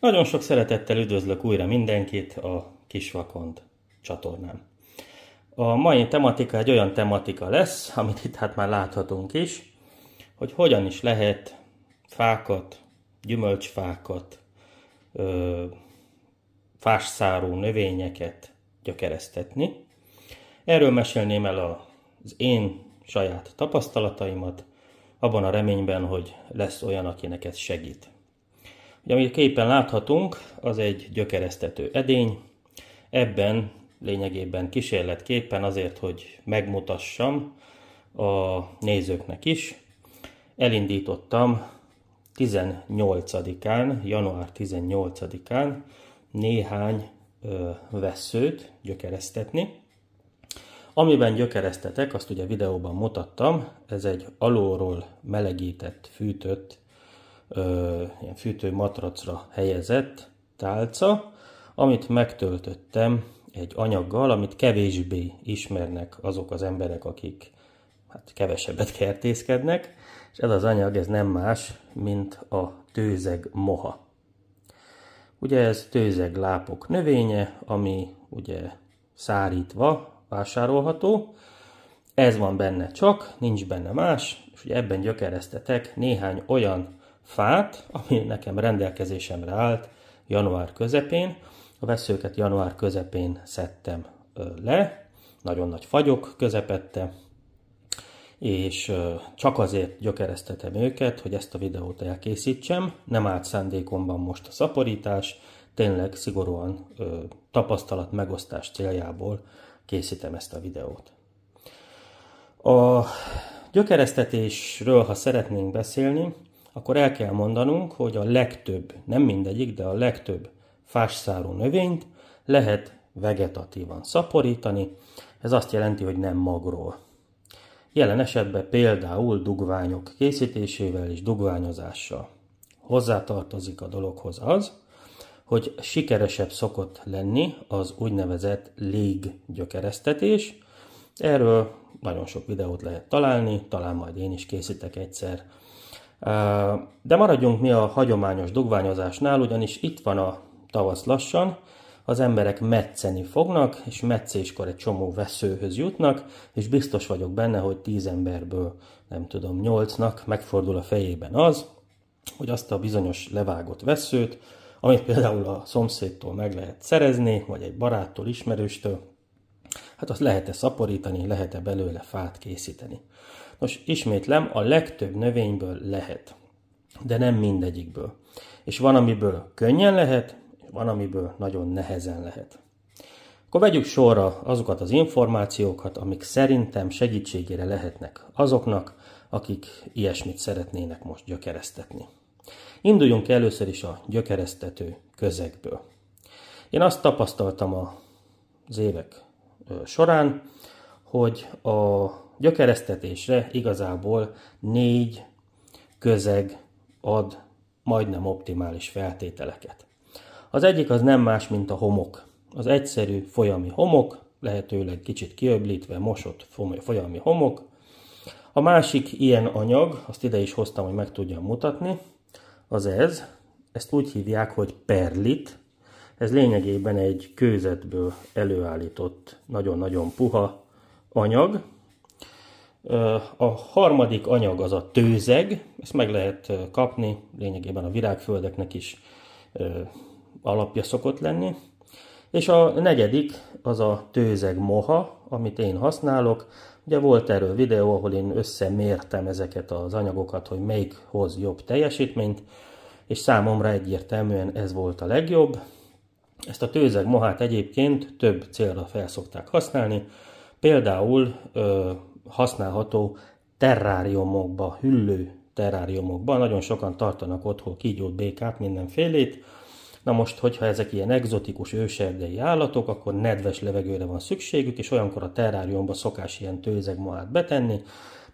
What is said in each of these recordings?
Nagyon sok szeretettel üdvözlök újra mindenkit a Kisvakond csatornán. A mai tematika egy olyan tematika lesz, amit itt hát már láthatunk is, hogy hogyan is lehet fákat, gyümölcsfákat, fásszáró növényeket gyökeresztetni. Erről mesélném el az én saját tapasztalataimat, abban a reményben, hogy lesz olyan, akinek ez segít. Ugye, amit képen láthatunk, az egy gyökeresztető edény. Ebben lényegében kísérletképpen azért, hogy megmutassam a nézőknek is. Elindítottam 18-án, január 18-án néhány ö, veszőt gyökeresztetni. Amiben gyökeresztetek, azt ugye videóban mutattam, ez egy alulról melegített, fűtött, ö, ilyen fűtő matracra helyezett tálca, amit megtöltöttem egy anyaggal, amit kevésbé ismernek azok az emberek, akik hát kevesebbet kertészkednek, és ez az anyag, ez nem más, mint a tőzeg moha. Ugye ez tőzeg lápok növénye, ami ugye szárítva vásárolható. Ez van benne csak, nincs benne más, és ugye ebben gyökereztetek néhány olyan fát, ami nekem rendelkezésemre állt január közepén. A veszőket január közepén szedtem le, nagyon nagy fagyok közepette, és csak azért gyökeresztetem őket, hogy ezt a videót elkészítsem. Nem állt szándékomban most a szaporítás, tényleg szigorúan ö, tapasztalat megosztás céljából készítem ezt a videót. A gyökeresztetésről, ha szeretnénk beszélni, akkor el kell mondanunk, hogy a legtöbb, nem mindegyik, de a legtöbb fásszáró növényt lehet vegetatívan szaporítani. Ez azt jelenti, hogy nem magról jelen esetben például dugványok készítésével és dugványozással. Hozzátartozik a dologhoz az, hogy sikeresebb szokott lenni az úgynevezett léggyökeresztetés. Erről nagyon sok videót lehet találni, talán majd én is készítek egyszer. De maradjunk mi a hagyományos dugványozásnál, ugyanis itt van a tavasz lassan, az emberek metszeni fognak, és metszéskor egy csomó veszőhöz jutnak, és biztos vagyok benne, hogy tíz emberből, nem tudom, nyolcnak megfordul a fejében az, hogy azt a bizonyos levágott veszőt, amit például a szomszédtól meg lehet szerezni, vagy egy baráttól, ismerőstől, hát azt lehet-e szaporítani, lehet-e belőle fát készíteni. Nos, ismétlem, a legtöbb növényből lehet, de nem mindegyikből. És van, amiből könnyen lehet, van, amiből nagyon nehezen lehet. Akkor vegyük sorra azokat az információkat, amik szerintem segítségére lehetnek azoknak, akik ilyesmit szeretnének most gyökeresztetni. Induljunk először is a gyökeresztető közegből. Én azt tapasztaltam az évek során, hogy a gyökeresztetésre igazából négy közeg ad majdnem optimális feltételeket. Az egyik az nem más, mint a homok. Az egyszerű folyami homok, lehetőleg kicsit kiöblítve mosott folyami homok. A másik ilyen anyag, azt ide is hoztam, hogy meg tudjam mutatni, az ez. Ezt úgy hívják, hogy perlit. Ez lényegében egy kőzetből előállított, nagyon-nagyon puha anyag. A harmadik anyag az a tőzeg, ezt meg lehet kapni, lényegében a virágföldeknek is alapja szokott lenni. És a negyedik az a tőzeg moha, amit én használok. Ugye volt erről videó, ahol én összemértem ezeket az anyagokat, hogy melyik hoz jobb teljesítményt, és számomra egyértelműen ez volt a legjobb. Ezt a tőzeg mohát egyébként több célra felszokták használni, például ö, használható terráriumokba, hüllő terráriumokba. nagyon sokan tartanak otthon kígyót, békát, mindenfélét, Na most, hogyha ezek ilyen egzotikus őserdei állatok, akkor nedves levegőre van szükségük, és olyankor a terráriumba szokás ilyen tőzegmahát betenni,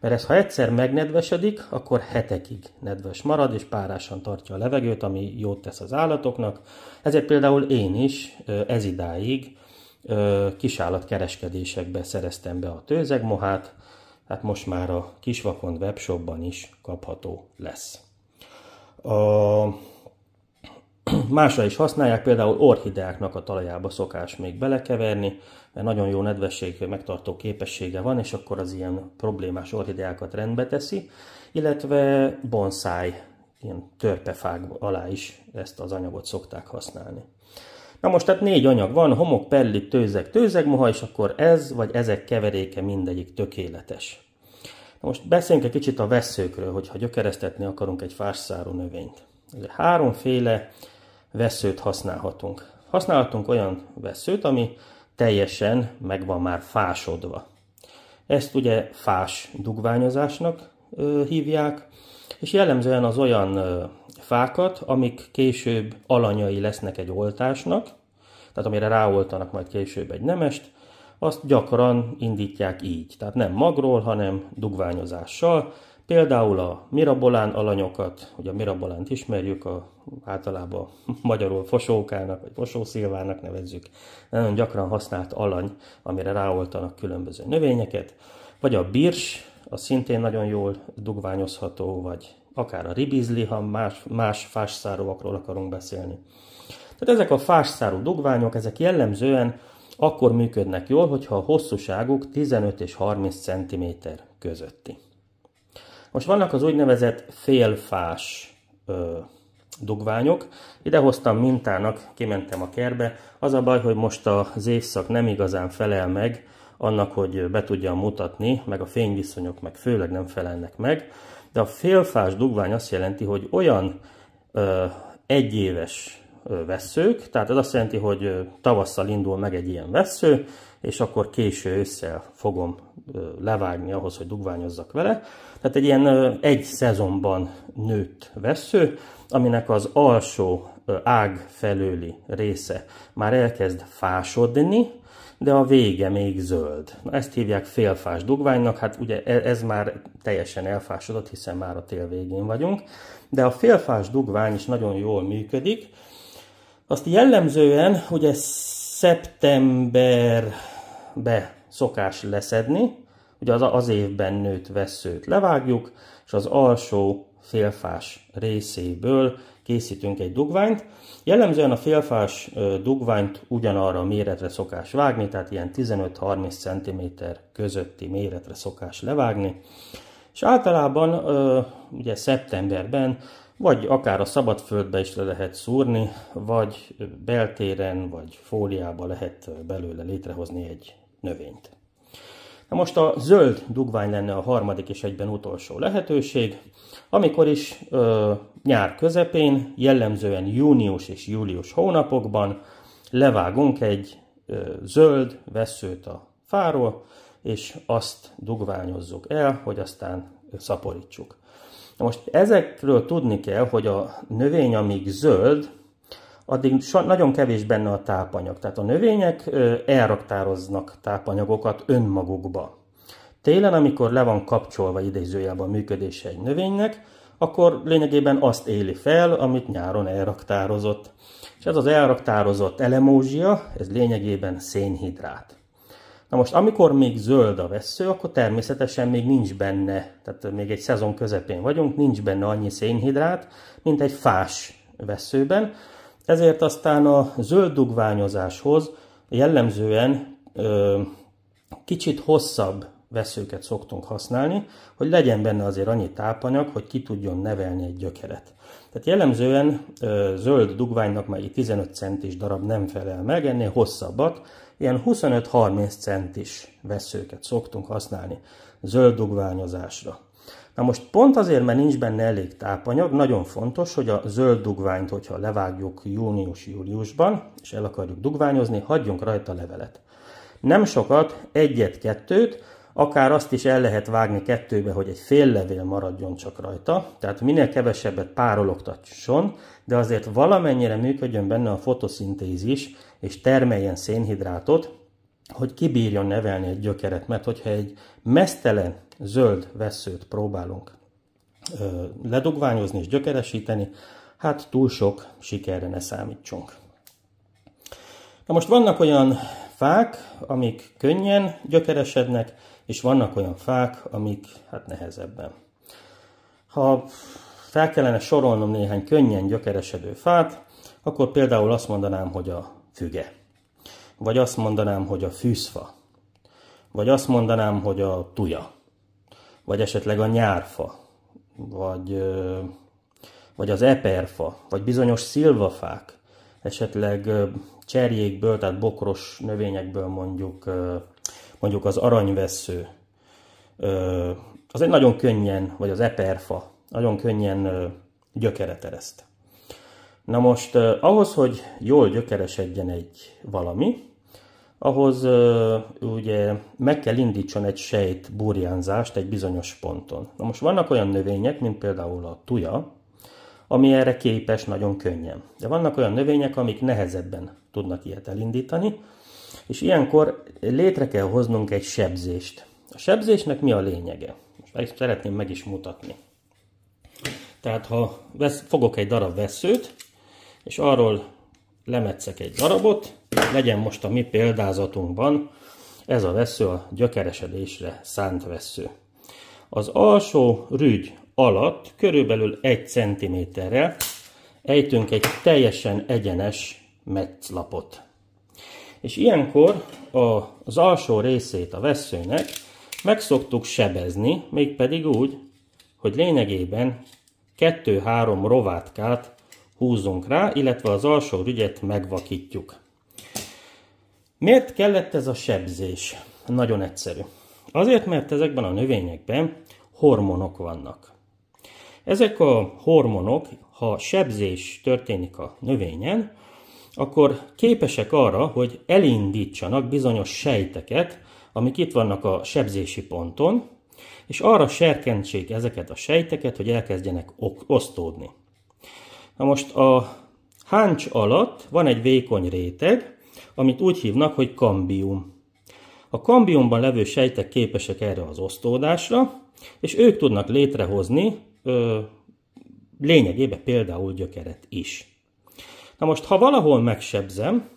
mert ez ha egyszer megnedvesedik, akkor hetekig nedves marad, és párásan tartja a levegőt, ami jót tesz az állatoknak. Ezért például én is ez idáig kisállatkereskedésekbe szereztem be a tőzegmohát, hát most már a Kisvakond webshopban is kapható lesz. A Másra is használják, például orchideáknak a talajába szokás még belekeverni, mert nagyon jó nedvesség megtartó képessége van, és akkor az ilyen problémás orchideákat rendbe teszi, illetve bonsai, ilyen törpefák alá is ezt az anyagot szokták használni. Na most tehát négy anyag van, homok, perlit, tőzeg, tőzegmoha, és akkor ez vagy ezek keveréke mindegyik tökéletes. Na most beszéljünk egy kicsit a veszőkről, hogyha gyökeresztetni akarunk egy fásszáru növényt. Ugye háromféle veszőt használhatunk. Használhatunk olyan veszőt, ami teljesen meg van már fásodva. Ezt ugye fás dugványozásnak hívják, és jellemzően az olyan fákat, amik később alanyai lesznek egy oltásnak, tehát amire ráoltanak majd később egy nemest, azt gyakran indítják így. Tehát nem magról, hanem dugványozással, Például a mirabolán alanyokat, ugye a mirabolánt ismerjük, a, általában magyarul fosókának vagy fosószilvának nevezzük, nagyon gyakran használt alany, amire ráoltanak különböző növényeket, vagy a birs, a szintén nagyon jól dugványozható, vagy akár a ribizli, ha más, más fásszáróakról akarunk beszélni. Tehát ezek a fásszáró dugványok, ezek jellemzően akkor működnek jól, hogyha a hosszúságuk 15 és 30 cm közötti. Most vannak az úgynevezett félfás ö, dugványok. Ide hoztam mintának, kimentem a kerbe. Az a baj, hogy most az évszak nem igazán felel meg annak, hogy be tudjam mutatni, meg a fényviszonyok meg főleg nem felelnek meg. De a félfás dugvány azt jelenti, hogy olyan ö, egyéves vesszők, tehát ez azt jelenti, hogy tavasszal indul meg egy ilyen vessző, és akkor késő ősszel fogom levágni ahhoz, hogy dugványozzak vele. Tehát egy ilyen egy szezonban nőtt vessző, aminek az alsó ág felőli része már elkezd fásodni, de a vége még zöld. Na, ezt hívják félfás dugványnak, hát ugye e, ez már teljesen elfásodott, hiszen már a tél végén vagyunk, de a félfás dugvány is nagyon jól működik, azt jellemzően ugye szeptemberbe szokás leszedni, ugye az, az évben nőtt veszőt levágjuk, és az alsó félfás részéből készítünk egy dugványt. Jellemzően a félfás dugványt ugyanarra a méretre szokás vágni, tehát ilyen 15-30 cm közötti méretre szokás levágni. És általában ugye szeptemberben vagy akár a szabad földbe is le lehet szúrni, vagy beltéren, vagy fóliába lehet belőle létrehozni egy növényt. Na most a zöld dugvány lenne a harmadik és egyben utolsó lehetőség, amikor is ö, nyár közepén, jellemzően június és július hónapokban levágunk egy ö, zöld veszőt a fáról, és azt dugványozzuk el, hogy aztán szaporítsuk. Na most ezekről tudni kell, hogy a növény, amíg zöld, addig nagyon kevés benne a tápanyag. Tehát a növények elraktároznak tápanyagokat önmagukba. Télen, amikor le van kapcsolva idézőjelben a működése egy növénynek, akkor lényegében azt éli fel, amit nyáron elraktározott. És ez az elraktározott elemózsia, ez lényegében szénhidrát. Na most, amikor még zöld a vesző, akkor természetesen még nincs benne, tehát még egy szezon közepén vagyunk, nincs benne annyi szénhidrát, mint egy fás veszőben. Ezért aztán a zöld dugványozáshoz jellemzően ö, kicsit hosszabb veszőket szoktunk használni, hogy legyen benne azért annyi tápanyag, hogy ki tudjon nevelni egy gyökeret. Tehát jellemzően ö, zöld dugványnak már 15 centis darab nem felel meg, ennél hosszabbat, ilyen 25-30 centis veszőket szoktunk használni zöld dugványozásra. Na most pont azért, mert nincs benne elég tápanyag, nagyon fontos, hogy a zöld dugványt, hogyha levágjuk június-júliusban, és el akarjuk dugványozni, hagyjunk rajta levelet. Nem sokat, egyet-kettőt, akár azt is el lehet vágni kettőbe, hogy egy fél levél maradjon csak rajta, tehát minél kevesebbet párologtasson, de azért valamennyire működjön benne a fotoszintézis, és termeljen szénhidrátot, hogy kibírjon nevelni egy gyökeret, mert hogyha egy mesztelen zöld veszőt próbálunk ö, ledugványozni és gyökeresíteni, hát túl sok sikerre ne számítsunk. Na most vannak olyan fák, amik könnyen gyökeresednek, és vannak olyan fák, amik hát nehezebben. Ha fel kellene sorolnom néhány könnyen gyökeresedő fát, akkor például azt mondanám, hogy a füge. Vagy azt mondanám, hogy a fűszfa. Vagy azt mondanám, hogy a tuja. Vagy esetleg a nyárfa. Vagy, vagy az eperfa. Vagy bizonyos szilvafák. Esetleg cserjékből, tehát bokros növényekből mondjuk, mondjuk az aranyvesző. Az egy nagyon könnyen, vagy az eperfa, nagyon könnyen gyökere ereszt. Na most eh, ahhoz, hogy jól gyökeresedjen egy valami, ahhoz eh, ugye meg kell indítson egy sejt burjánzást egy bizonyos ponton. Na most vannak olyan növények, mint például a tuja, ami erre képes nagyon könnyen. De vannak olyan növények, amik nehezebben tudnak ilyet elindítani, és ilyenkor létre kell hoznunk egy sebzést. A sebzésnek mi a lényege? Most meg szeretném meg is mutatni. Tehát ha vesz, fogok egy darab veszőt, és arról lemetszek egy darabot, legyen most a mi példázatunkban ez a vesző a gyökeresedésre szánt vesző. Az alsó rügy alatt körülbelül 1 cm-rel ejtünk egy teljesen egyenes metszlapot. És ilyenkor az alsó részét a veszőnek meg szoktuk sebezni, mégpedig úgy, hogy lényegében 2-3 rovátkát húzunk rá, illetve az alsó rügyet megvakítjuk. Miért kellett ez a sebzés? Nagyon egyszerű. Azért, mert ezekben a növényekben hormonok vannak. Ezek a hormonok, ha sebzés történik a növényen, akkor képesek arra, hogy elindítsanak bizonyos sejteket, amik itt vannak a sebzési ponton, és arra serkentsék ezeket a sejteket, hogy elkezdjenek osztódni. Na most a háncs alatt van egy vékony réteg, amit úgy hívnak, hogy kambium. A kambiumban levő sejtek képesek erre az osztódásra, és ők tudnak létrehozni ö, lényegében például gyökeret is. Na most, ha valahol megsebzem,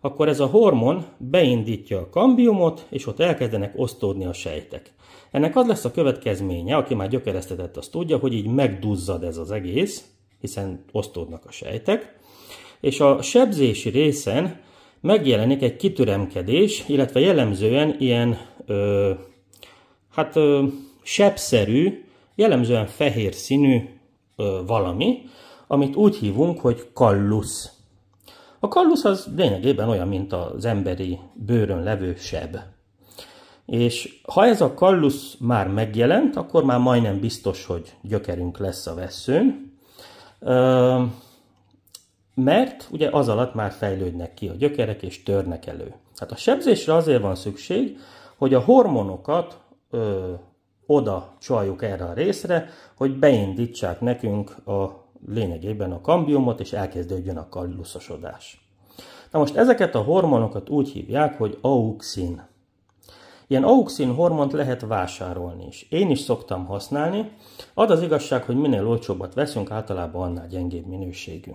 akkor ez a hormon beindítja a kambiumot, és ott elkezdenek osztódni a sejtek. Ennek az lesz a következménye, aki már gyökeresztetett, azt tudja, hogy így megduzzad ez az egész, hiszen osztódnak a sejtek, és a sebzési részen megjelenik egy kitüremkedés, illetve jellemzően ilyen, ö, hát ö, sebszerű, jellemzően fehér színű ö, valami, amit úgy hívunk, hogy kallusz. A kallusz az lényegében olyan, mint az emberi bőrön levő seb. És ha ez a kallusz már megjelent, akkor már majdnem biztos, hogy gyökerünk lesz a veszőn, mert ugye az alatt már fejlődnek ki a gyökerek és törnek elő. Tehát a sebzésre azért van szükség, hogy a hormonokat ö, oda csaljuk erre a részre, hogy beindítsák nekünk a lényegében a kambiumot, és elkezdődjön a kalluszosodás. Na most ezeket a hormonokat úgy hívják, hogy auxin. Ilyen auxin hormont lehet vásárolni is. Én is szoktam használni. Ad az igazság, hogy minél olcsóbbat veszünk, általában annál gyengébb minőségű.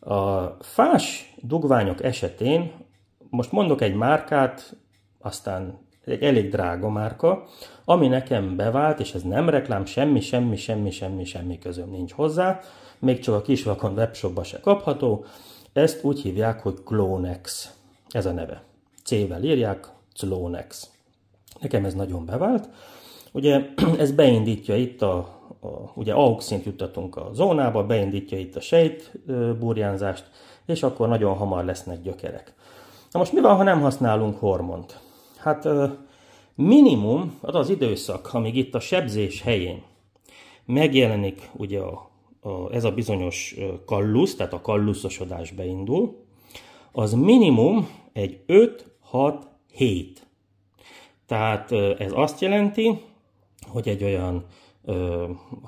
A fás dugványok esetén, most mondok egy márkát, aztán egy elég drága márka, ami nekem bevált, és ez nem reklám, semmi, semmi, semmi, semmi, semmi közöm nincs hozzá, még csak a kisvakon webshopba se kapható, ezt úgy hívják, hogy Clonex, ez a neve. C-vel írják, Clonex. Nekem ez nagyon bevált. Ugye ez beindítja itt a, a ugye auxint juttatunk a zónába, beindítja itt a sejt burjánzást, és akkor nagyon hamar lesznek gyökerek. Na most mi van, ha nem használunk hormont? Hát minimum az az időszak, amíg itt a sebzés helyén megjelenik ugye a, a, ez a bizonyos kallusz, tehát a kalluszosodás beindul, az minimum egy 5-6 hét. Tehát ez azt jelenti, hogy egy olyan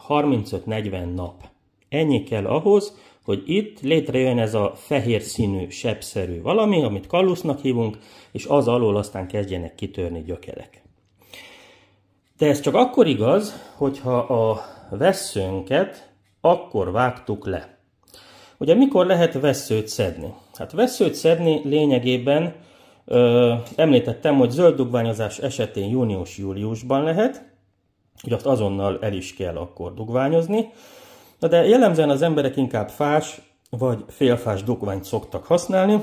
35-40 nap. Ennyi kell ahhoz, hogy itt létrejön ez a fehér színű, sebszerű valami, amit kalusznak hívunk, és az alól aztán kezdjenek kitörni gyökerek. De ez csak akkor igaz, hogyha a vesszőnket akkor vágtuk le. Ugye mikor lehet veszőt szedni? Hát veszőt szedni lényegében Ö, említettem, hogy zöld dugványozás esetén június-júliusban lehet, hogy azt azonnal el is kell akkor dugványozni. Na de jellemzően az emberek inkább fás vagy félfás dugványt szoktak használni.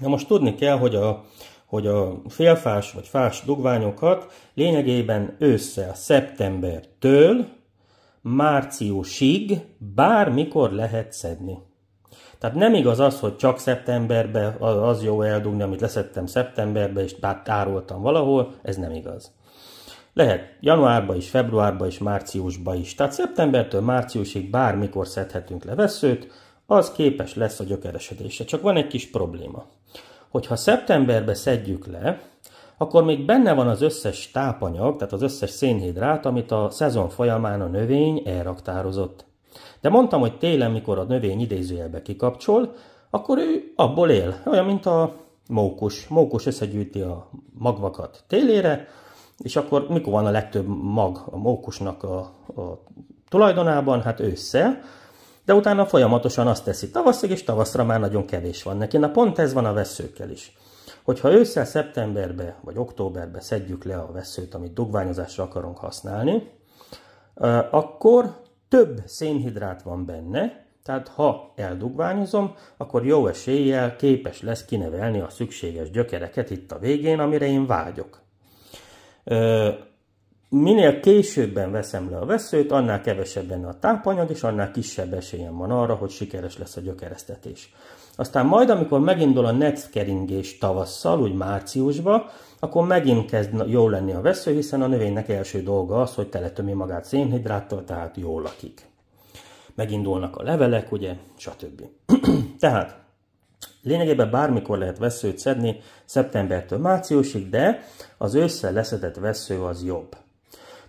Na most tudni kell, hogy a, hogy a félfás vagy fás dugványokat lényegében ősszel, szeptembertől márciusig bármikor lehet szedni. Tehát nem igaz az, hogy csak szeptemberben az jó eldugni, amit leszettem szeptemberben, és tároltam valahol, ez nem igaz. Lehet januárba is, februárba is, márciusba is. Tehát szeptembertől márciusig bármikor szedhetünk le veszőt, az képes lesz a gyökeresedésre. Csak van egy kis probléma. Hogyha szeptemberbe szedjük le, akkor még benne van az összes tápanyag, tehát az összes szénhidrát, amit a szezon folyamán a növény elraktározott. De mondtam, hogy télen, mikor a növény idézőjelbe kikapcsol, akkor ő abból él, olyan, mint a mókus. Mókus összegyűjti a magvakat télére, és akkor mikor van a legtöbb mag a mókusnak a, a tulajdonában? Hát ősszel, de utána folyamatosan azt teszi tavaszig, és tavaszra már nagyon kevés van neki. Na pont ez van a veszőkkel is. Hogyha ősszel, szeptemberbe vagy októberbe szedjük le a veszőt, amit dugványozásra akarunk használni, akkor több szénhidrát van benne, tehát ha eldugványozom, akkor jó eséllyel képes lesz kinevelni a szükséges gyökereket itt a végén, amire én vágyok. Minél későbben veszem le a veszőt, annál kevesebb benne a tápanyag, és annál kisebb esélyem van arra, hogy sikeres lesz a gyökeresztetés. Aztán majd, amikor megindul a netkeringés tavasszal, úgy márciusba, akkor megint kezd jó lenni a vesző, hiszen a növénynek első dolga az, hogy teletömi magát szénhidráttal, tehát jól lakik. Megindulnak a levelek, ugye, stb. tehát Lényegében bármikor lehet veszőt szedni, szeptembertől márciusig, de az ősszel leszedett vesző az jobb.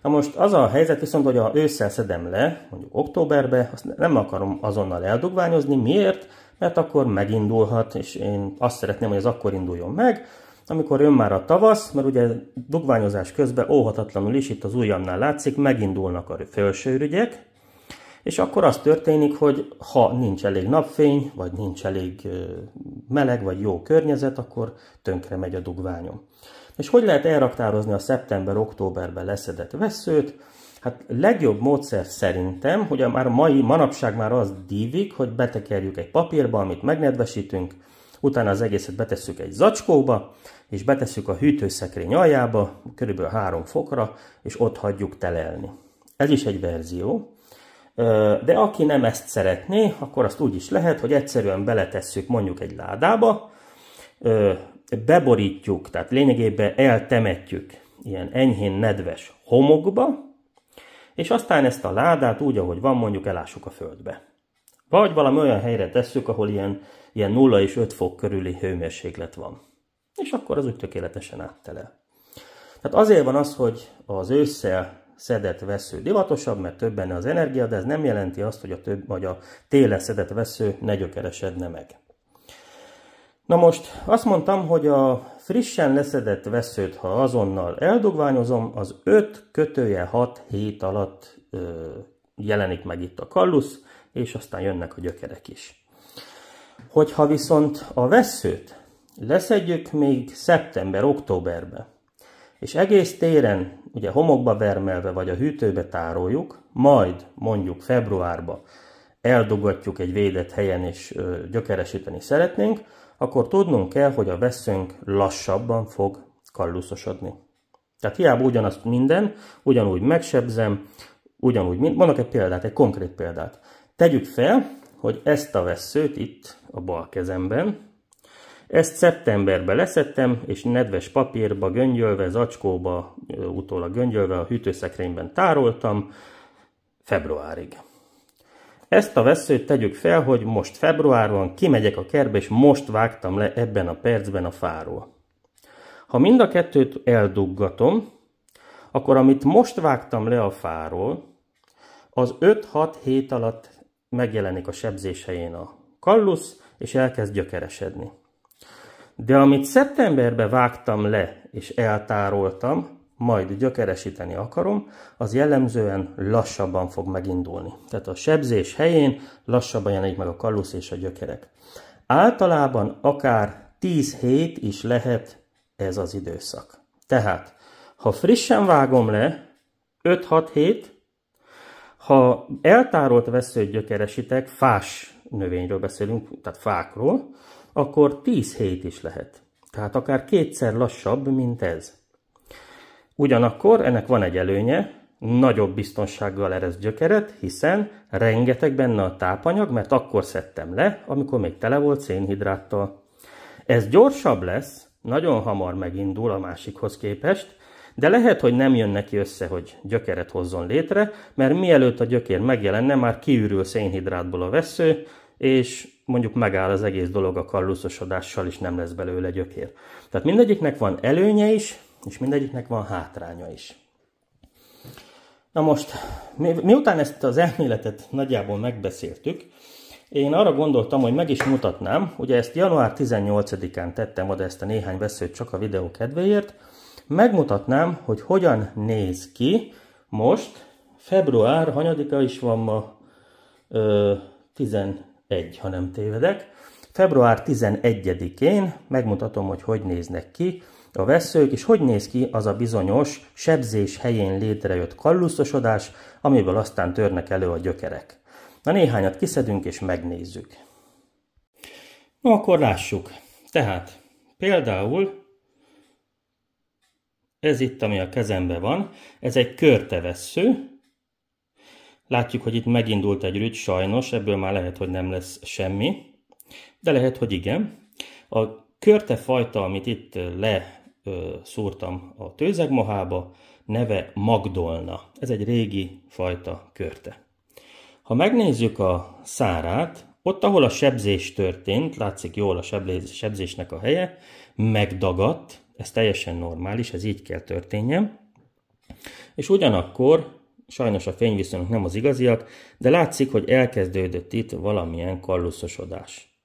Na most az a helyzet viszont, hogy ha ősszel szedem le, mondjuk októberbe, azt nem akarom azonnal eldugványozni. Miért? mert akkor megindulhat, és én azt szeretném, hogy ez akkor induljon meg, amikor jön már a tavasz, mert ugye dugványozás közben óhatatlanul is, itt az ujjamnál látszik, megindulnak a felső ürügyek, és akkor az történik, hogy ha nincs elég napfény, vagy nincs elég meleg, vagy jó környezet, akkor tönkre megy a dugványom. És hogy lehet elraktározni a szeptember-októberben leszedett veszőt? Hát legjobb módszer szerintem, hogy már a mai manapság már az dívik, hogy betekerjük egy papírba, amit megnedvesítünk, utána az egészet betesszük egy zacskóba, és betesszük a hűtőszekrény aljába, kb. 3 fokra, és ott hagyjuk telelni. Ez is egy verzió. De aki nem ezt szeretné, akkor azt úgy is lehet, hogy egyszerűen beletesszük mondjuk egy ládába, beborítjuk, tehát lényegében eltemetjük ilyen enyhén nedves homokba, és aztán ezt a ládát úgy, ahogy van, mondjuk elássuk a földbe. Vagy valami olyan helyre tesszük, ahol ilyen, ilyen 0 és 5 fok körüli hőmérséklet van. És akkor az úgy tökéletesen áttelel. Tehát azért van az, hogy az ősszel szedett vesző divatosabb, mert több benne az energia, de ez nem jelenti azt, hogy a, több, vagy a télen szedett vesző ne gyökeresedne meg. Na most azt mondtam, hogy a frissen leszedett veszőt, ha azonnal eldugványozom, az 5 kötője 6 hét alatt ö, jelenik meg itt a kallusz, és aztán jönnek a gyökerek is. Hogyha viszont a veszőt leszedjük még szeptember-októberbe, és egész téren, ugye homokba vermelve vagy a hűtőbe tároljuk, majd mondjuk februárba eldugatjuk egy védett helyen és gyökeresíteni szeretnénk, akkor tudnunk kell, hogy a veszünk lassabban fog kalluszosodni. Tehát hiába ugyanazt minden, ugyanúgy megsebzem, ugyanúgy, mind. mondok egy példát, egy konkrét példát. Tegyük fel, hogy ezt a veszőt itt a bal kezemben, ezt szeptemberben leszettem, és nedves papírba göngyölve, zacskóba, utólag göngyölve a hűtőszekrényben tároltam februárig. Ezt a veszőt tegyük fel, hogy most februárban kimegyek a kertbe, és most vágtam le ebben a percben a fáról. Ha mind a kettőt elduggatom, akkor amit most vágtam le a fáról, az 5-6 hét alatt megjelenik a sebzésein a kallusz, és elkezd gyökeresedni. De amit szeptemberben vágtam le és eltároltam, majd gyökeresíteni akarom, az jellemzően lassabban fog megindulni. Tehát a sebzés helyén lassabban jelenik meg a kallusz és a gyökerek. Általában akár 10 hét is lehet ez az időszak. Tehát, ha frissen vágom le, 5-6 hét, ha eltárolt veszőt gyökeresítek, fás növényről beszélünk, tehát fákról, akkor 10 hét is lehet. Tehát akár kétszer lassabb, mint ez. Ugyanakkor ennek van egy előnye, nagyobb biztonsággal erez gyökeret, hiszen rengeteg benne a tápanyag, mert akkor szedtem le, amikor még tele volt szénhidráttal. Ez gyorsabb lesz, nagyon hamar megindul a másikhoz képest, de lehet, hogy nem jön neki össze, hogy gyökeret hozzon létre, mert mielőtt a gyökér megjelenne, már kiürül szénhidrátból a vesző, és mondjuk megáll az egész dolog a kalluszosodással, és nem lesz belőle gyökér. Tehát mindegyiknek van előnye is, és mindegyiknek van hátránya is. Na most, mi, miután ezt az elméletet nagyjából megbeszéltük, én arra gondoltam, hogy meg is mutatnám, ugye ezt január 18-án tettem oda ezt a néhány veszőt csak a videó kedvéért, megmutatnám, hogy hogyan néz ki most, február, hanyadika is van ma, ö, 11, ha nem tévedek, február 11-én megmutatom, hogy hogy néznek ki a veszők, és hogy néz ki az a bizonyos sebzés helyén létrejött kalluszosodás, amiből aztán törnek elő a gyökerek. Na néhányat kiszedünk és megnézzük. No, akkor lássuk. Tehát például ez itt, ami a kezembe van, ez egy körtevessző. Látjuk, hogy itt megindult egy rügy, sajnos, ebből már lehet, hogy nem lesz semmi, de lehet, hogy igen. A körtefajta, amit itt le szúrtam a tőzegmohába, neve Magdolna. Ez egy régi fajta körte. Ha megnézzük a szárát, ott, ahol a sebzés történt, látszik jól a sebzésnek a helye, megdagadt, ez teljesen normális, ez így kell történjen. És ugyanakkor, sajnos a fényviszonyok nem az igaziak, de látszik, hogy elkezdődött itt valamilyen kalluszosodás.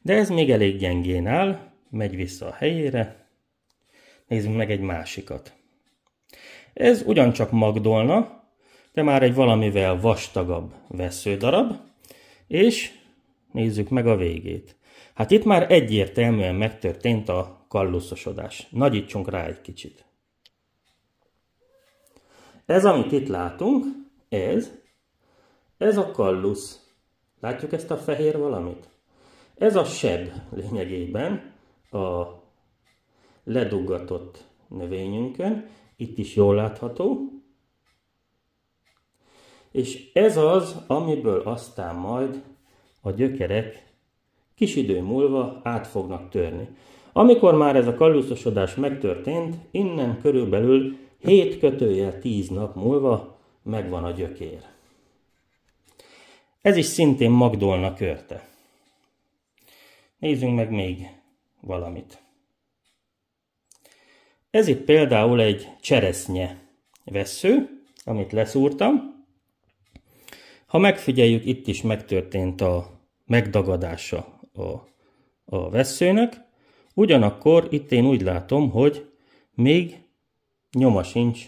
De ez még elég gyengén áll, megy vissza a helyére, Nézzünk meg egy másikat. Ez ugyancsak magdolna, de már egy valamivel vastagabb vesződarab, és nézzük meg a végét. Hát itt már egyértelműen megtörtént a kalluszosodás. Nagyítsunk rá egy kicsit. Ez, amit itt látunk, ez, ez a kallusz. Látjuk ezt a fehér valamit? Ez a seb lényegében a Ledugatott növényünkön, itt is jól látható, és ez az, amiből aztán majd a gyökerek kis idő múlva át fognak törni. Amikor már ez a kalluszosodás megtörtént, innen körülbelül 7 kötője 10 nap múlva megvan a gyökér. Ez is szintén magdolna körte. Nézzünk meg még valamit. Ez itt például egy cseresznye vesző, amit leszúrtam. Ha megfigyeljük, itt is megtörtént a megdagadása a, a veszőnek. Ugyanakkor itt én úgy látom, hogy még nyoma sincs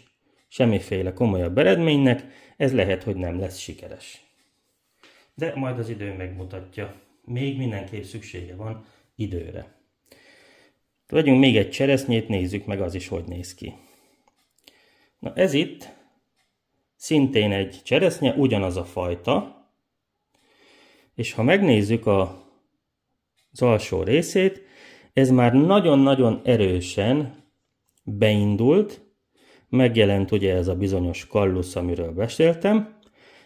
semmiféle komolyabb eredménynek, ez lehet, hogy nem lesz sikeres. De majd az idő megmutatja. Még mindenképp szüksége van időre. Vegyünk még egy cseresznyét, nézzük meg az is, hogy néz ki. Na ez itt szintén egy cseresznye, ugyanaz a fajta, és ha megnézzük a, az alsó részét, ez már nagyon-nagyon erősen beindult, megjelent ugye ez a bizonyos kallusz, amiről beszéltem,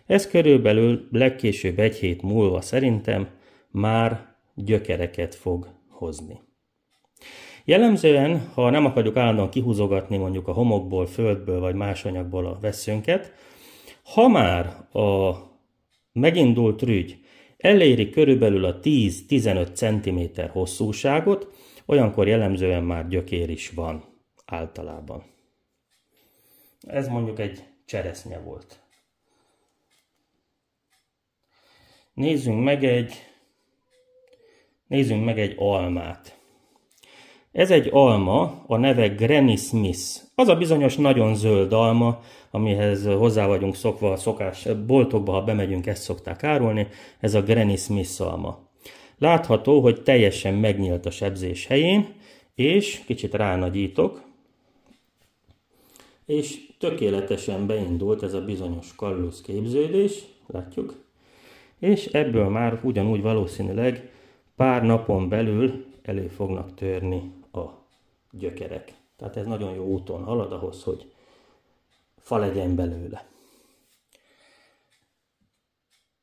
ez körülbelül legkésőbb egy hét múlva szerintem már gyökereket fog hozni. Jellemzően, ha nem akarjuk állandóan kihúzogatni mondjuk a homokból, földből vagy más anyagból a veszőnket, ha már a megindult rügy eléri körülbelül a 10-15 cm hosszúságot, olyankor jellemzően már gyökér is van általában. Ez mondjuk egy cseresznye volt. Nézzünk meg egy, nézzünk meg egy almát. Ez egy alma, a neve Granny Smith. Az a bizonyos nagyon zöld alma, amihez hozzá vagyunk szokva a szokás boltokba, ha bemegyünk, ezt szokták árulni. Ez a Granny Smith alma. Látható, hogy teljesen megnyílt a sebzés helyén, és kicsit ránagyítok, és tökéletesen beindult ez a bizonyos kallusz képződés, látjuk, és ebből már ugyanúgy valószínűleg pár napon belül elő fognak törni gyökerek. Tehát ez nagyon jó úton halad ahhoz, hogy fa legyen belőle.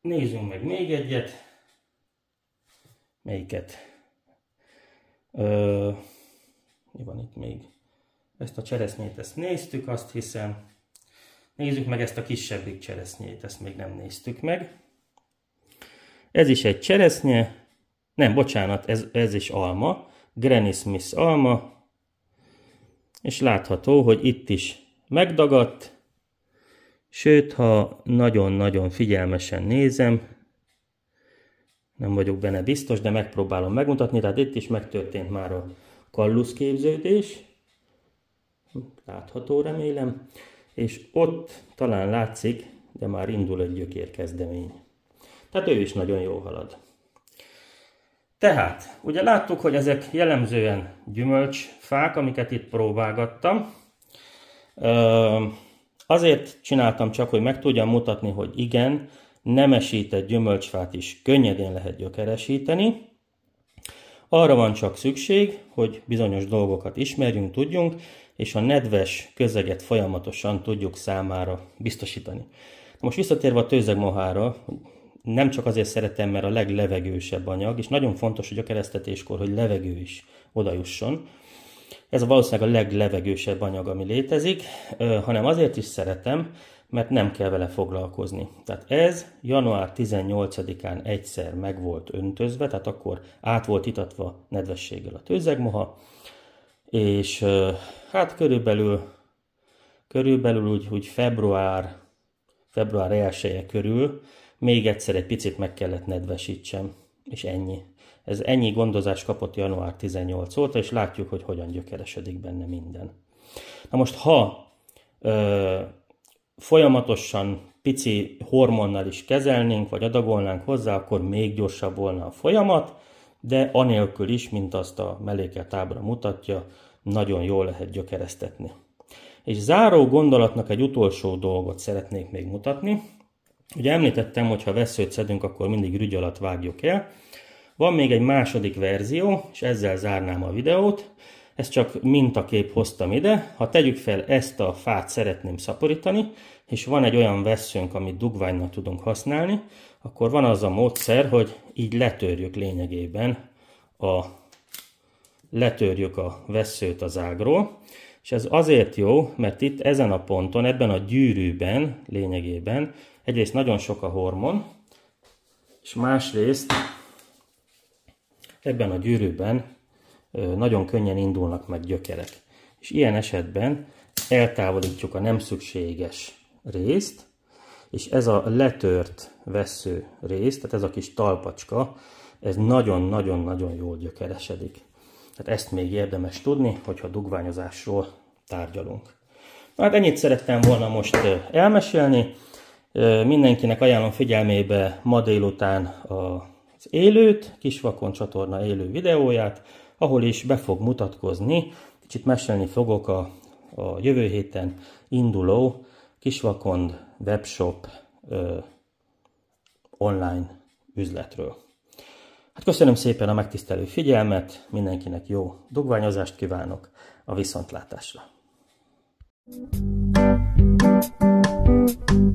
Nézzünk meg még egyet. Melyiket? Ö, mi van itt még? Ezt a cseresznyét ezt néztük, azt hiszem. Nézzük meg ezt a kisebbik cseresznyét, ezt még nem néztük meg. Ez is egy cseresznye, nem, bocsánat, ez, ez is alma, Granny Smith alma, és látható, hogy itt is megdagadt, sőt, ha nagyon-nagyon figyelmesen nézem, nem vagyok benne biztos, de megpróbálom megmutatni, tehát itt is megtörtént már a képződés, látható remélem, és ott talán látszik, de már indul egy gyökérkezdemény. Tehát ő is nagyon jól halad. Tehát, ugye láttuk, hogy ezek jellemzően gyümölcsfák, amiket itt próbálgattam. Azért csináltam csak, hogy meg tudjam mutatni, hogy igen, nemesített gyümölcsfát is könnyedén lehet gyökeresíteni. Arra van csak szükség, hogy bizonyos dolgokat ismerjünk, tudjunk, és a nedves közeget folyamatosan tudjuk számára biztosítani. Most visszatérve a tőzegmohára, nem csak azért szeretem, mert a leglevegősebb anyag, és nagyon fontos, hogy a keresztetéskor, hogy levegő is odajusson. Ez a valószínűleg a leglevegősebb anyag, ami létezik, hanem azért is szeretem, mert nem kell vele foglalkozni. Tehát ez január 18-án egyszer meg volt öntözve, tehát akkor át volt itatva nedvességgel a tőzegmoha, és hát körülbelül, körülbelül úgy, úgy február, február 1 körül még egyszer egy picit meg kellett nedvesítsem, és ennyi. Ez ennyi gondozás kapott január 18 óta, és látjuk, hogy hogyan gyökeresedik benne minden. Na most, ha ö, folyamatosan pici hormonnal is kezelnénk, vagy adagolnánk hozzá, akkor még gyorsabb volna a folyamat, de anélkül is, mint azt a melléket ábra mutatja, nagyon jól lehet gyökeresztetni. És záró gondolatnak egy utolsó dolgot szeretnék még mutatni, Ugye említettem, hogy ha veszőt szedünk, akkor mindig rügy alatt vágjuk el. Van még egy második verzió, és ezzel zárnám a videót. Ezt csak mintakép hoztam ide. Ha tegyük fel ezt a fát szeretném szaporítani, és van egy olyan veszőnk, amit dugványnak tudunk használni, akkor van az a módszer, hogy így letörjük lényegében a letörjük a veszőt az ágról, és ez azért jó, mert itt ezen a ponton, ebben a gyűrűben lényegében egyrészt nagyon sok a hormon, és másrészt ebben a gyűrűben nagyon könnyen indulnak meg gyökerek. És ilyen esetben eltávolítjuk a nem szükséges részt, és ez a letört vesző rész, tehát ez a kis talpacska, ez nagyon-nagyon-nagyon jól gyökeresedik. Tehát ezt még érdemes tudni, hogyha dugványozásról tárgyalunk. Hát ennyit szerettem volna most elmesélni. Mindenkinek ajánlom figyelmébe ma délután az élőt, Kisvakon csatorna élő videóját, ahol is be fog mutatkozni, kicsit mesélni fogok a, a jövő héten induló Kisvakond webshop ö, online üzletről. Hát köszönöm szépen a megtisztelő figyelmet, mindenkinek jó dugványozást kívánok, a viszontlátásra! thank you